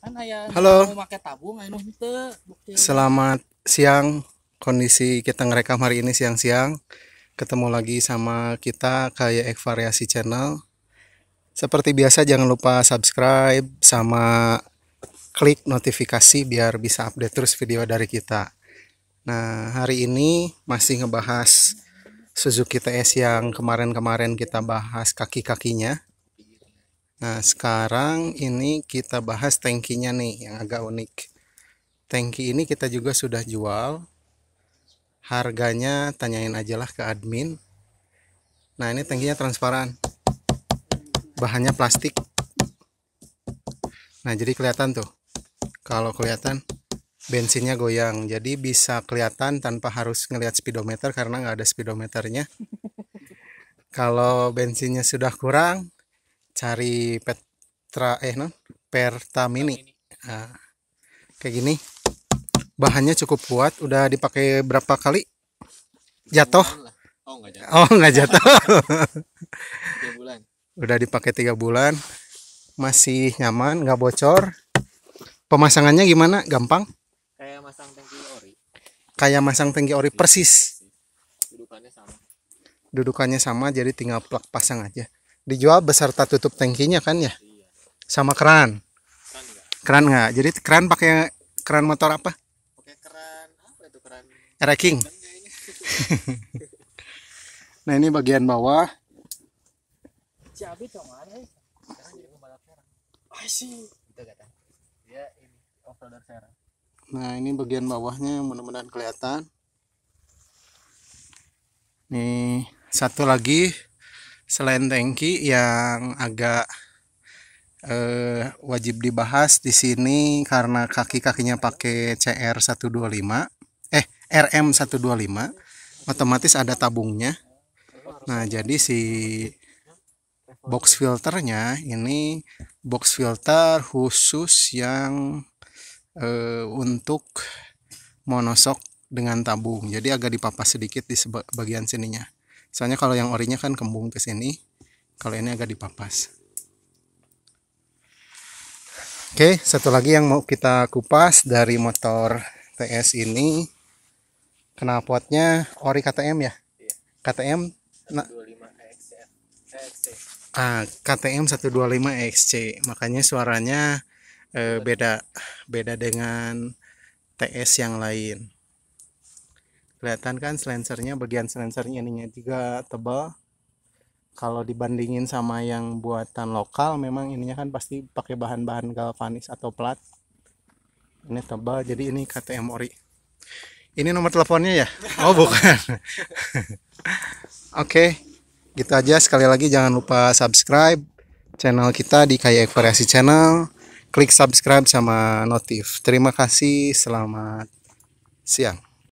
Kan Halo. Selamat siang. Kondisi kita ngerekam hari ini siang-siang. Ketemu lagi sama kita kayak ekvariasi Channel. Seperti biasa jangan lupa subscribe sama klik notifikasi biar bisa update terus video dari kita. Nah, hari ini masih ngebahas Suzuki TS yang kemarin-kemarin kita bahas kaki-kakinya. Nah sekarang ini kita bahas tankinya nih yang agak unik. Tanki ini kita juga sudah jual. Harganya tanyain aja lah ke admin. Nah ini tankinya transparan. Bahannya plastik. Nah jadi kelihatan tuh. Kalau kelihatan bensinnya goyang jadi bisa kelihatan tanpa harus ngelihat speedometer karena nggak ada speedometernya kalau bensinnya sudah kurang cari Petra eh non Pertamini. Nah, kayak gini. Bahannya cukup kuat, udah dipakai berapa kali? Jatuh? Oh nggak jatuh. Oh Udah dipakai tiga bulan, masih nyaman, nggak bocor. Pemasangannya gimana? Gampang? Kayak masang tangki ori. Kayak masang tangki ori persis. Dudukannya sama. Dudukannya sama, jadi tinggal plak pasang aja dijual beserta tutup tangkinya kan ya sama keran keran nggak jadi keran pakai keran motor apa pakai keran nah ini bagian bawah Nah ini bagian bawahnya mudah-mudahan kelihatan Nih satu lagi selain tanki yang agak eh, wajib dibahas di sini karena kaki-kakinya pakai CR125 eh RM125 otomatis ada tabungnya nah jadi si box filternya ini box filter khusus yang eh, untuk monosok dengan tabung jadi agak dipapas sedikit di bagian sininya soalnya kalau yang orinya kan kembung ke sini kalau ini agak dipapas oke satu lagi yang mau kita kupas dari motor TS ini knalpotnya ori KTM ya iya. KTM nah, ah, KTM 125 XC makanya suaranya eh, beda beda dengan TS yang lain kelihatan kan silencernya bagian silencernya ininya juga tebal kalau dibandingin sama yang buatan lokal memang ininya kan pasti pakai bahan-bahan galvanis atau plat ini tebal jadi ini KTM ori ini nomor teleponnya ya oh bukan oke okay, gitu aja sekali lagi jangan lupa subscribe channel kita di kayak variasi channel klik subscribe sama notif terima kasih selamat siang